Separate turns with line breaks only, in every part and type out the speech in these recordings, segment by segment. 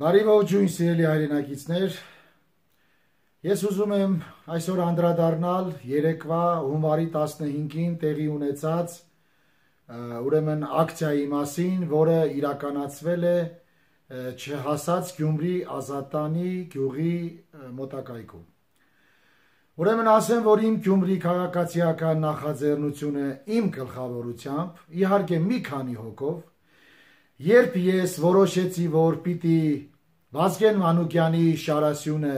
Բարի ողջույն սիրելի հայրենակիցներ։ Ես ուզում եմ այսօր անդրադառնալ երեկվա հունվարի 15-ին տեղի ունեցած ուրեմն ակցիայի մասին, որը իրականացվել է չհասած Գյումրի Ազատանի գյուղի մոտակայքում։ Ուրեմն ասեմ, որ իմ Գյումրի քաղաքացիական նախաձեռնությունը իմ գլխավորությամբ, իհարկե մի քանի հոգով, երբ ես որոշեցի, որ պիտի Վազգեն Մանուկյանի շարասյունը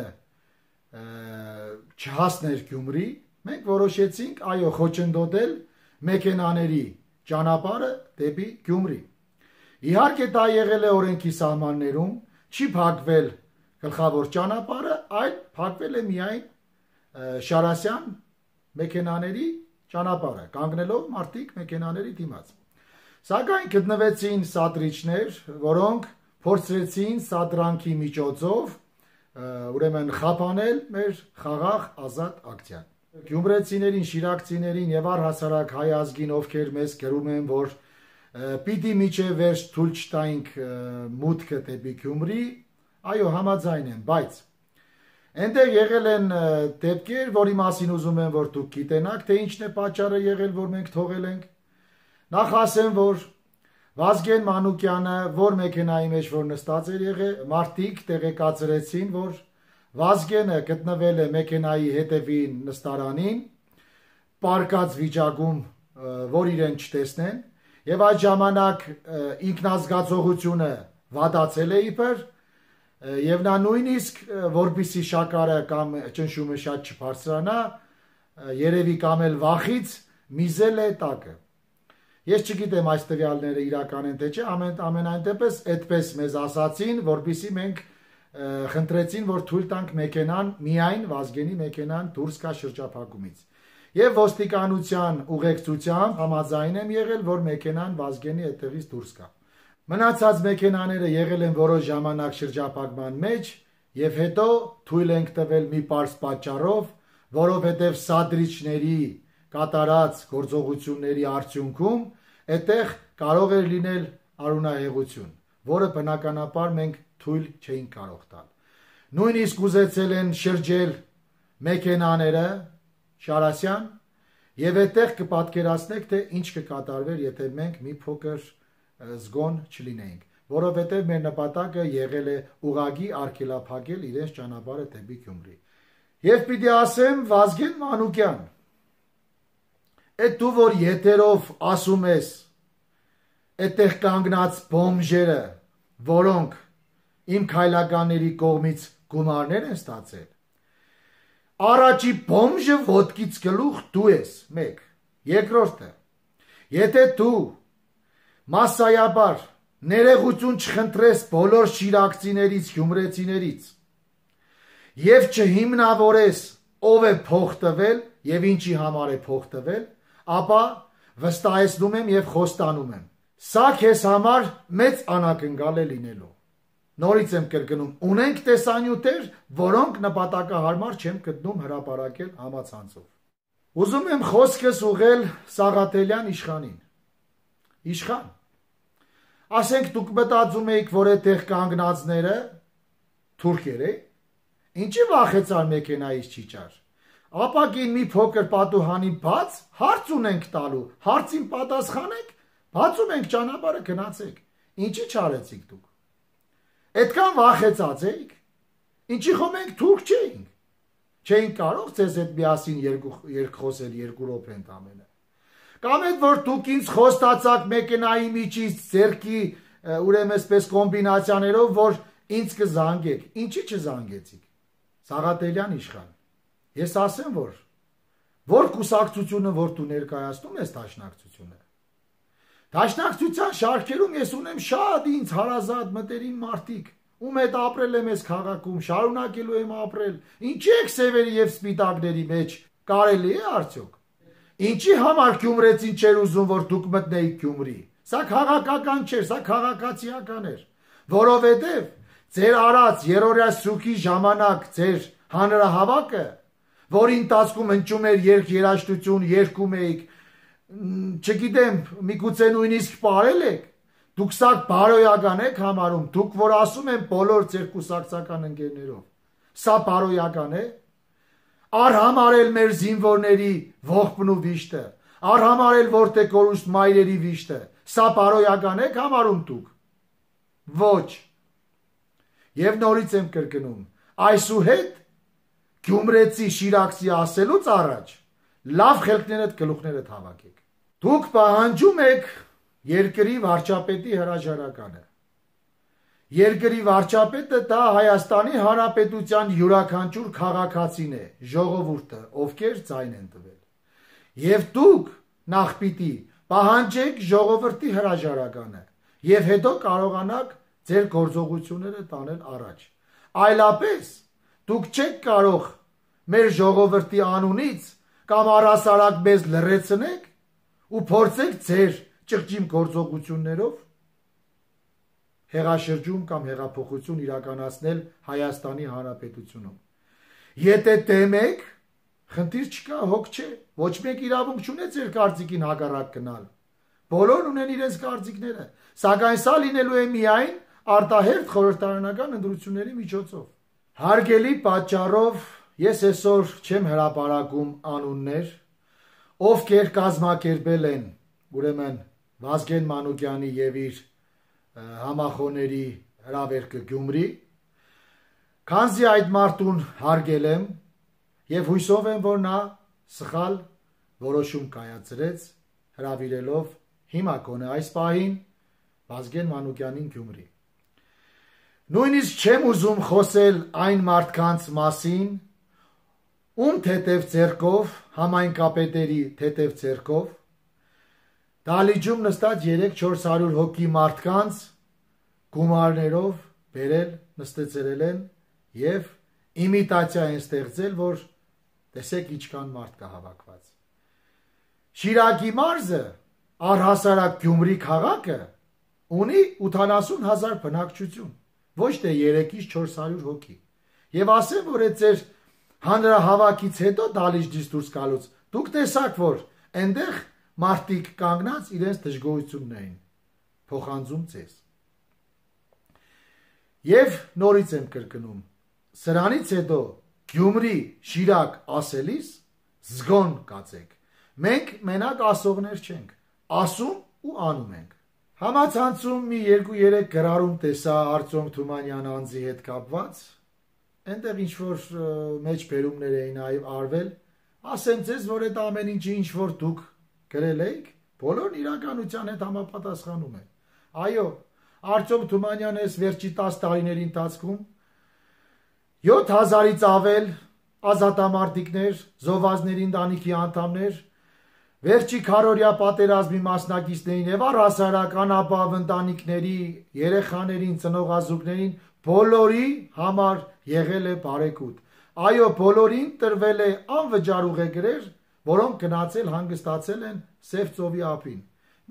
չհասներ Գյումրի, մենք որոշեցինք այո խոչընդոտել մեքենաների ճանապարհը դեպի Գյումրի։ Իհարկե դա եղել է օրենքի սահմաններում, չի փակվել գլխավոր ճանապարհը, այլ փակվել է միայն Շարասյան մեքենաների ճանապարհը, կանգնելով մարտիկ մեքենաների դիմաց։ Սակայն գտնվեցին սատրիչներ, որոնք փորձրեցին սադրանքի միջոցով ուրեմն խափանել մեր խաղաղ ազատ ակցիան։ Գյումրեցիներին, Շիրակցիներին եւ առհասարակ հայ ազգին, ովքեր մեզ գրում են, որ պիտի միջև վերջ թույլ չտայինք մուտքը դեպի Գյումրի, այո, համաձայն եմ, բայց Այնտեղ եղել են դեպքեր, որի մասին ուզում եմ, որ դուք գիտենաք, թե ինչն է պատճառը եղել, որ մենք թողել ենք։ Նախ ասեմ, որ Վազգեն Մանուկյանը, որ մեքենայի մեջ որ նստած էր եղել, մարտիկ տեղեկացրեցին, որ Վազգենը գտնվել է մեքենայի հետևին նստարանին, պարկած վիճակում, որ իրեն չտեսնեն, եւ այդ ժամանակ ինքնազգացողությունը վադացել է իբր եւ նա նույնիսկ որբիսի շակարը կամ ճնշումը շատ չբարձրանա, երևի կամ էլ վախից միզել է տակը։ Ես չգիտեմ այս տվյալները իրական են թե չէ, ամեն ամենայն դեպս այդպես մեզ ասացին, որբիսի մենք խնդրեցին, որ թույլ տանք մեքենան միայն Վազգենի մեքենան դուրս գա շրջափակումից։ Եվ ոստիկանության ուղեկցությամբ համաձայն եմ եղել, որ մեքենան Վազգենի այդտեղից դուրս գա։ Մնացած մեքենաները եղել են որոշ ժամանակ շրջափակման մեջ, եւ հետո թույլ ենք տվել մի պարզ պատճառով, որովհետեւ սադրիչների կատարած գործողությունների արդյունքում այդտեղ կարող էր լինել արունահեղություն, որը բնականաբար մենք թույլ չէինք կարող տալ։ Նույնիսկ ուզեցել են շրջել մեքենաները Շարասյան եւ այդտեղ կպատկերացնեք թե ինչ կկատարվեր, եթե մենք մի փոքր զգոն չլինեինք, որովհետեւ մեր նպատակը եղել է ուղագի արգելափակել իրենց ճանապարհը դեպի Գյումրի։ Եվ պիտի ասեմ Վազգեն Մանուկյան Այդ դու որ եթերով ասում ես այդտեղ կանգնած բոմժերը, որոնք իմ քայլականների կողմից գումարներ են ստացել։ Առաջի բոմժը ոդկից գլուխ դու ես, 1. Երկրորդը։ Եթե դու massայաբար ներեգություն չխնդրես բոլոր շիրակցիներից, հյումրեցիներից եւ չհիմնավորես ով է փոխ տվել եւ ինչի համար է փոխ տվել, ապա վստահեցնում եմ եւ խոստանում եմ։ Սա քեզ համար մեծ անակնկալ է լինելու։ Նորից եմ կրկնում, ունենք տեսանյութեր, որոնք նպատակահարմար չեմ գտնում հրաապարակել համացանցով։ Ուզում եմ խոսքս ուղղել Սաղաթելյան իշխանին։ Իշխան։ Ասենք դուք մտածում եք, որ այդտեղ կանգնածները թուրքեր են։ Ինչի վախեցար մեքենայից չիճար ապակին մի փոքր պատուհանի բաց հարց ունենք տալու։ Հարցին պատասխանեք, բացում ենք ճանապարհը գնացեք։ Ինչի չարեցիք դուք։ Այդքան վախեցած էիք։ Ինչի խոմ ենք թուրք չէինք։ Չէին կարող ձեզ այդ միասին երկու երկխոսել երկու րոպեն ամենը։ Կամ այդ որ դուք ինձ խոստացաք մեքենայի միջից ձերքի ուրեմն այսպես կոմբինացիաներով որ ինձ կզանգեք։ Ինչի՞ չզանգեցիք։ Սաղաթելյան իշխան Ես ասեմ, որ որ կուսակցությունը, որ դու ներկայացնում ես դաշնակցությունը, Դաշնակցության շարքերում ես ունեմ շատ ինձ հարազատ մտերիմ մարդիկ, ում հետ ապրել եմ ես քաղաքում, շարունակելու եմ ապրել։ Ինչի՞ եք սևերի եւ սպիտակների մեջ, կարելի է արդյոք։ Ինչի համար Գյումրեցին չեր ուզում, որ դուք մտնեիք Գյումրի։ Սա քաղաքական չէր, սա քաղաքացիական էր, որովհետեւ ձեր արած երորյա սուքի ժամանակ ձեր հանրահավաքը որի ընթացքում ընճում էր երկ երաշտություն, երկում էիք, չգիտեմ, միգուցե նույնիսկ ողարել եք։ Դուք սա բարոյական եք համարում, դուք որ ասում են բոլոր ձեր կուսակցական ընկերներով։ Սա բարոյական է։ Արհամարել մեր զինվորների ողբն ու վիշտը, արհամարել որտեկորուստ մայրերի վիշտը, սա բարոյական եք համարում դուք։ Ոչ։ Եվ նորից եմ կրկնում, այսուհետ Գյումրեցի Շիրակսի ասելուց առաջ լավ խելքներդ գլուխներդ հավաքեք։ Դուք պահանջում եք երկրի վարչապետի հրաժարականը։ Երկրի վարչապետը դա Հայաստանի Հանրապետության յուրաքանչյուր քաղաքացին է, ժողովուրդը, ովքեր ցայն են տվել։ Եվ դուք նախ պիտի պահանջեք ժողովրդի հրաժարականը եւ հետո կարողանաք ձեր գործողությունները տանել առաջ։ Այլապես Դուք չեք կարող մեր ժողովրդի անունից կամ առասարակ մեզ լրացնեք ու փորձեք ձեր ճղճիմ գործողություններով հեղաշրջում կամ հեղափոխություն իրականացնել Հայաստանի Հանրապետությունում։ Եթե դեմեք, խնդիր չկա, հոգ չէ, ոչ մեկ իրավունք չունի ձեր կարծիքին հակառակ գնալ։ Բոլորն ունեն իրենց կարծիքները, սակայն սա լինելու է միայն արտահերթ խորհրդարանական ընդրությունների միջոցով։ Հարգելի պատճառով ես այսօր չեմ հրապարակում անուններ, ովքեր կազմակերպել են ուրեմն Վազգեն Մանուկյանի եւ իր համախոների հրավերքը Գյումրի, քանզի այդ մարդուն հարգել եմ եւ հույսով եմ, որ նա սխալ որոշում կայացրեց հրավիրելով հիմա կոնե այս պահին Վազգեն Մանուկյանին Գյումրի։ Նույնիսկ չեմ ուզում խոսել այն մարդկանց մասին, ում թեթև ձերքով, համայնկապետերի թեթև ձերքով, դալիջում նստած 3-400 հոգի մարդկանց գումարներով բերել, նստեցրել են և իմիտացիա են ստեղծել, որ տեսեք իչքան մարդ կհավակված։ Շիրակի մարզը, առհասարակ գյումրի քաղաքը, ունի 80 հազար բնակչություն ոչ թե 3-ից 400 հոգի։ Եվ ասեմ, որ այդ ձեր հանրահավաքից հետո դալիճից դուրս գալուց դուք տեսաք, որ այնտեղ մարդիկ կանգնած իրենց դժգոհությունն էին փոխանցում ցես։ Եվ նորից եմ կրկնում, սրանից հետո Գյումրի, Շիրակ ասելիս զգոն կացեք։ Մենք մենակ ասողներ չենք, ասում ու անում ենք։ Համացանցում մի 2-3 գրառում տեսա Արտյոմ Թումանյան անձի հետ կապված։ Այնտեղ ինչ որ մեջբերումներ էին արվել, ասեմ ձեզ, որ այդ ամեն ինչը ինչ որ դուք գրել եք, բոլորն իրականության հետ համապատասխանում է։ Այո, Արտյոմ Թումանյանը այս վերջի 10 տարիների ընթացքում 7000-ից ավել ազատամարտիկներ, զովազների ընտանիքի անդամներ Վերջի քարորյա պատերազմի մասնակիցներին եւ առհասարական ապահով ընտանիքների, երեխաներին, ծնողազուգներին բոլորի համար եղել է բարեկուտ։ Այո, բոլորին տրվել է անվճար ուղեգրեր, որոնք գնացել հանգստացել են Սև ծովի ափին։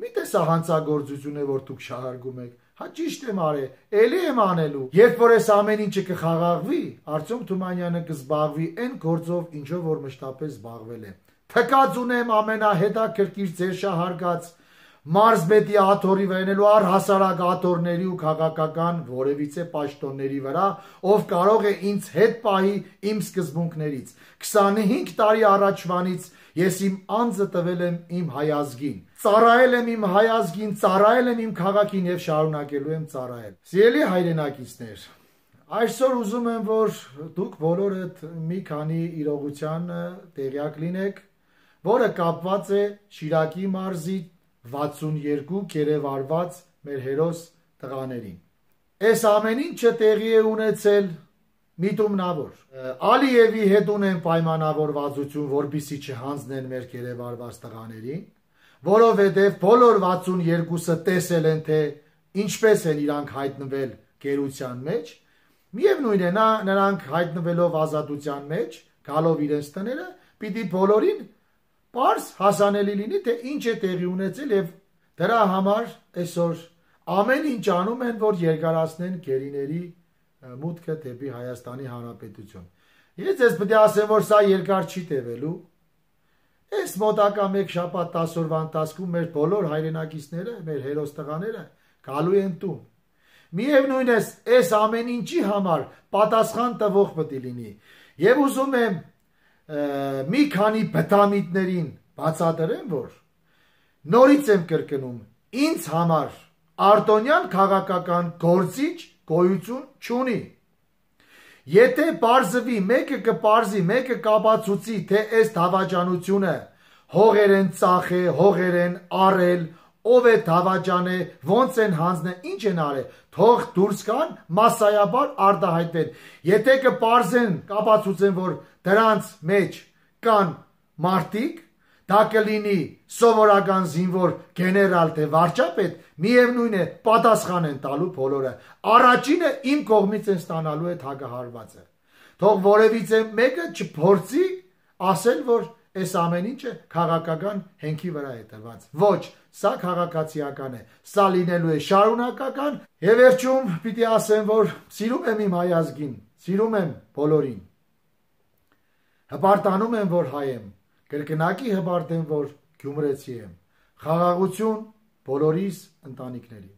Մի տեսա հանցագործություն է, որ դուք շահարկում եք։ Հա ճիշտ եմ արել, ելի եմ անելու։ Երբ որ այս ամեն ինչը կխաղաղվի, Արծում Թումանյանը կզբաղվի այն գործով, ինչով որ մշտապես զբաղվել է թկած ունեմ ամենահետաքրքիր ձերշահարգած մարզբետի աթորի վայնելու առհասարակ աթորների ու քաղաքական որևիցե պաշտոնների վրա, ով կարող է ինձ հետ պահի իմ սկզբունքներից։ 25 տարի առաջվանից ես իմ անձը տվել եմ իմ հայազգին։ Ծառայել եմ իմ հայազգին, ծառայել եմ իմ քաղաքին եւ շարունակելու եմ ծառայել։ Սիրելի հայրենակիցներ, Այսօր ուզում եմ, որ դուք բոլորդ մի քանի իրողության տեղյակ լինեք, որը կապված է Շիրակի մարզի 62 կերևարված մեր հերոս տղաներին։ Այս ամենին չտեղի է ունեցել միտումնավոր։ Ալիևի հետ ունեն պայմանավորվածություն, որբիսի չհանձնեն մեր կերևարված տղաներին, որովհետև բոլոր 62-ը տեսել են թե ինչպես են իրանք հայտնվել գերության մեջ, միևնույն է նա նրանք հայտնվելով ազատության մեջ, գալով իրենց տները, պիտի բոլորին Պարզ հասանելի լինի, թե ինչ է տեղի ունեցել եւ դրա համար այսօր ամեն ինչ անում են, որ երկարացնեն գերիների մուտքը դեպի Հայաստանի Հանրապետություն։ Ես ես պետք է ասեմ, որ սա երկար չի տևելու։ Այս մոտակա մեկ շաբաթ 10 օրվա ընթացքում մեր բոլոր հայրենակիցները, մեր հերոս տղաները գալու են տուն։ Միևնույն է, այս ամեն ինչի համար պատասխան տվող պետք է լինի։ Եվ ուզում եմ մի քանի բտամիտներին բացատրեմ, որ նորից եմ կրկնում, ինձ համար արտոնյան քաղաքական գործիչ գոյություն չունի։ Եթե բարձվի մեկը կբարձի, մեկը կապացուցի, թե այս դավաճանությունը հողերեն ծախ է, հողերեն արել, ով է դավաճանը, ոնց են հանձնը, ինչ են արել, թող դուրս կան massայաբար արդահայտվեն։ Եթե կպարզեն, կապացուցեն, որ դրանց մեջ կան մարտիկ, դա կլինի սովորական զինվոր գեներալ թե դե վարչապետ, միևնույն է, պատասխան են տալու բոլորը։ Առաջինը իմ կողմից են ստանալու այդ հագահարվածը։ Թող որևիցե մեկը չփորձի ասել, որ Այս ամեն ինչը քաղաքական հենքի վրա է տրված։ Ոչ, սա քաղաքացիական է։ Սա լինելու է շարունակական եւ վերջում պիտի ասեմ, որ սիրում եմ իմ հայազգին, սիրում եմ բոլորին։ Հպարտանում եմ, որ հայ եմ։ Կրկնակի հպարտ եմ, որ գյումրեցի եմ։ Խաղաղություն բոլորիս ընտանիքներին։